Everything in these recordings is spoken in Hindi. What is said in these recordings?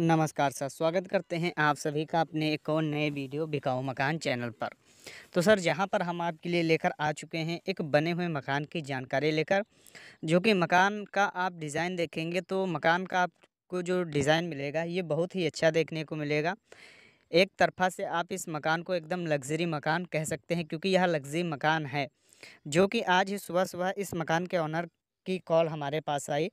नमस्कार सर स्वागत करते हैं आप सभी का अपने एक और नए वीडियो बिकाऊ मकान चैनल पर तो सर जहां पर हम आपके लिए लेकर आ चुके हैं एक बने हुए मकान की जानकारी लेकर जो कि मकान का आप डिज़ाइन देखेंगे तो मकान का आपको जो डिज़ाइन मिलेगा ये बहुत ही अच्छा देखने को मिलेगा एक तरफा से आप इस मकान को एकदम लग्जरी मकान कह सकते हैं क्योंकि यह लग्जरी मकान है जो कि आज ही सुबह सुबह इस मकान के ऑनर की कॉल हमारे पास आई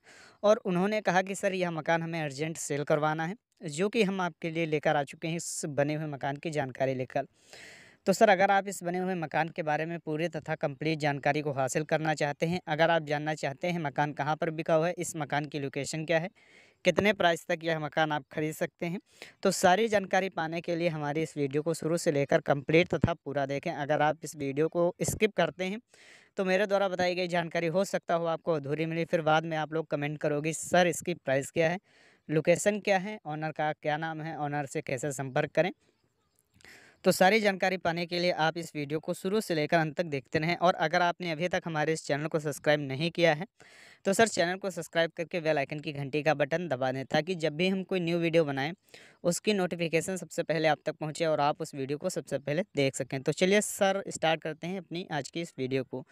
और उन्होंने कहा कि सर यह मकान हमें अर्जेंट सेल करवाना है जो कि हम आपके लिए लेकर आ चुके हैं इस बने हुए मकान की जानकारी लेकर तो सर अगर आप इस बने हुए मकान के बारे में पूरे तथा कंप्लीट जानकारी को हासिल करना चाहते हैं अगर आप जानना चाहते हैं मकान कहाँ पर बिका हुआ है इस मकान की लोकेशन क्या है कितने प्राइस तक यह मकान आप खरीद सकते हैं तो सारी जानकारी पाने के लिए हमारी इस वीडियो को शुरू से लेकर कंप्लीट तथा पूरा देखें अगर आप इस वीडियो को स्किप करते हैं तो मेरे द्वारा बताई गई जानकारी हो सकता हो आपको अधूरी मिली फिर बाद में आप लोग कमेंट करोगे सर इसकी प्राइस क्या है लोकेशन क्या है ऑनर का क्या नाम है ऑनर से कैसे संपर्क करें तो सारी जानकारी पाने के लिए आप इस वीडियो को शुरू से लेकर अंत तक देखते रहें और अगर आपने अभी तक हमारे इस चैनल को सब्सक्राइब नहीं किया है तो सर चैनल को सब्सक्राइब करके बेल आइकन की घंटी का बटन दबा दें ताकि जब भी हम कोई न्यू वीडियो बनाएं उसकी नोटिफिकेशन सबसे पहले आप तक पहुंचे और आप उस वीडियो को सबसे पहले देख सकें तो चलिए सर स्टार्ट करते हैं अपनी आज की इस वीडियो को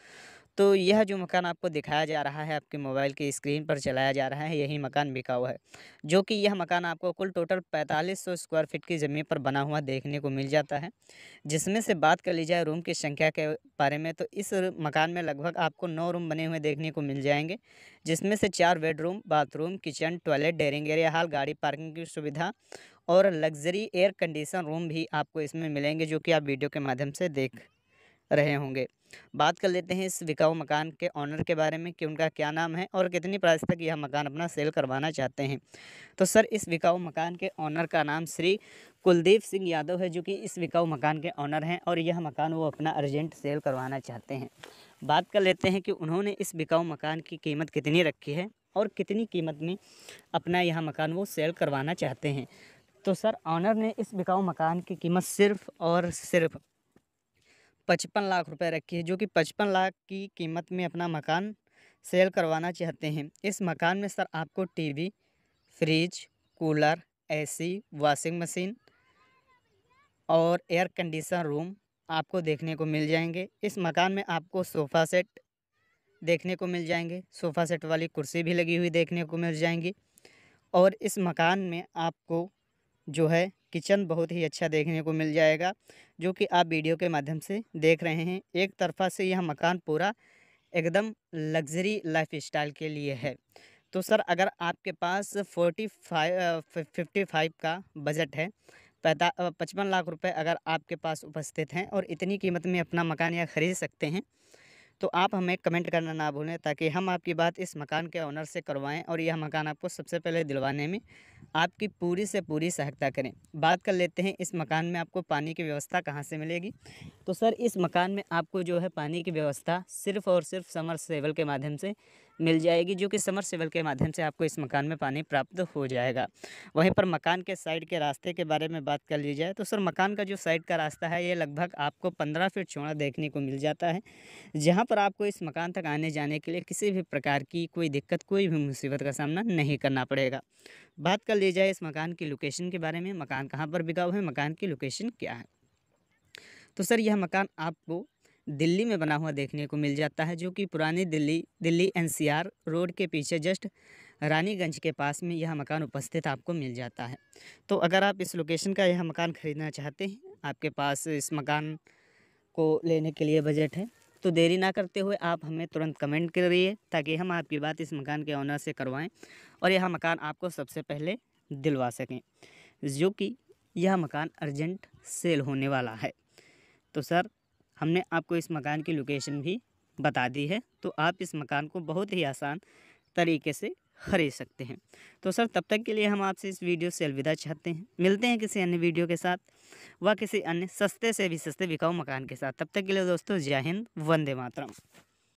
तो यह जो मकान आपको दिखाया जा रहा है आपके मोबाइल की स्क्रीन पर चलाया जा रहा है यही मकान बिका हुआ है जो कि यह मकान आपको कुल टोटल 4500 स्क्वायर फीट की ज़मीन पर बना हुआ देखने को मिल जाता है जिसमें से बात कर ली जाए रूम की संख्या के बारे में तो इस मकान में लगभग आपको नौ रूम बने हुए देखने को मिल जाएंगे जिसमें से चार बेडरूम बाथरूम किचन टॉयलेट डेरिंग एरिया हाल गाड़ी पार्किंग की सुविधा और लग्जरी एयर कंडीशन रूम भी आपको इसमें मिलेंगे जो कि आप वीडियो के माध्यम से देख रहे होंगे बात कर लेते हैं इस बिकाऊ मकान के ऑनर के बारे में कि उनका क्या नाम है और कितनी प्राइस तक यह मकान अपना सेल करवाना चाहते हैं तो सर इस बिकाऊ मकान के ऑनर का नाम श्री कुलदीप सिंह यादव है जो कि इस बिकाऊ मकान के ऑनर हैं और यह मकान वो अपना अर्जेंट सेल करवाना चाहते हैं बात कर लेते हैं कि उन्होंने इस बिकाऊ मकान की कीमत कितनी रखी है और कितनी कीमत में अपना यह मकान वो सेल करवाना चाहते हैं तो सर ऑनर ने इस बिकाऊ मकान की कीमत सिर्फ़ और सिर्फ पचपन लाख रुपए रखी है जो कि पचपन लाख की कीमत में अपना मकान सेल करवाना चाहते हैं इस मकान में सर आपको TV, fridge cooler AC, washing machine और एयर कंडीशन रूम आपको देखने को मिल जाएंगे इस मकान में आपको सोफ़ा सेट देखने को मिल जाएंगे सोफ़ा सेट वाली कुर्सी भी लगी हुई देखने को मिल जाएंगी और इस मकान में आपको जो है किचन बहुत ही अच्छा देखने को मिल जाएगा जो कि आप वीडियो के माध्यम से देख रहे हैं एक तरफा से यह मकान पूरा एकदम लग्जरी लाइफ स्टाइल के लिए है तो सर अगर आपके पास फोर्टी फाइव फिफ्टी फाइव का बजट है पैदा पचपन लाख रुपए अगर आपके पास उपस्थित हैं और इतनी कीमत में अपना मकान या ख़रीद सकते हैं तो आप हमें कमेंट करना ना भूलें ताकि हम आपकी बात इस मकान के ऑनर से करवाएं और यह मकान आपको सबसे पहले दिलवाने में आपकी पूरी से पूरी सहायता करें बात कर लेते हैं इस मकान में आपको पानी की व्यवस्था कहाँ से मिलेगी तो सर इस मकान में आपको जो है पानी की व्यवस्था सिर्फ़ और सिर्फ समर सेवल के माध्यम से मिल जाएगी जो कि समर सिविल के माध्यम से आपको इस मकान में पानी प्राप्त हो जाएगा वहीं पर मकान के साइड के रास्ते के बारे में बात कर ली जाए तो सर मकान का जो साइड का रास्ता है ये लगभग आपको पंद्रह फीट चौड़ा देखने को मिल जाता है जहाँ पर आपको इस मकान तक आने जाने के लिए किसी भी प्रकार की कोई दिक्कत कोई भी मुसीबत का सामना नहीं करना पड़ेगा बात कर ली जाए इस मकान की लोकेशन के बारे में मकान कहाँ पर बिका हुआ है मकान की लोकेशन क्या है तो सर यह मकान आपको दिल्ली में बना हुआ देखने को मिल जाता है जो कि पुरानी दिल्ली दिल्ली एनसीआर रोड के पीछे जस्ट रानीगंज के पास में यह मकान उपस्थित आपको मिल जाता है तो अगर आप इस लोकेशन का यह मकान ख़रीदना चाहते हैं आपके पास इस मकान को लेने के लिए बजट है तो देरी ना करते हुए आप हमें तुरंत कमेंट करिए ताकि हम आपकी बात इस मकान के ऑनर से करवाएं और यह मकान आपको सबसे पहले दिलवा सकें जो कि यह मकान अर्जेंट सेल होने वाला है तो सर हमने आपको इस मकान की लोकेशन भी बता दी है तो आप इस मकान को बहुत ही आसान तरीके से खरीद सकते हैं तो सर तब तक के लिए हम आपसे इस वीडियो से अलविदा चाहते हैं मिलते हैं किसी अन्य वीडियो के साथ व किसी अन्य सस्ते से भी सस्ते बिकाऊ मकान के साथ तब तक के लिए दोस्तों जय हिंद वंदे मातरम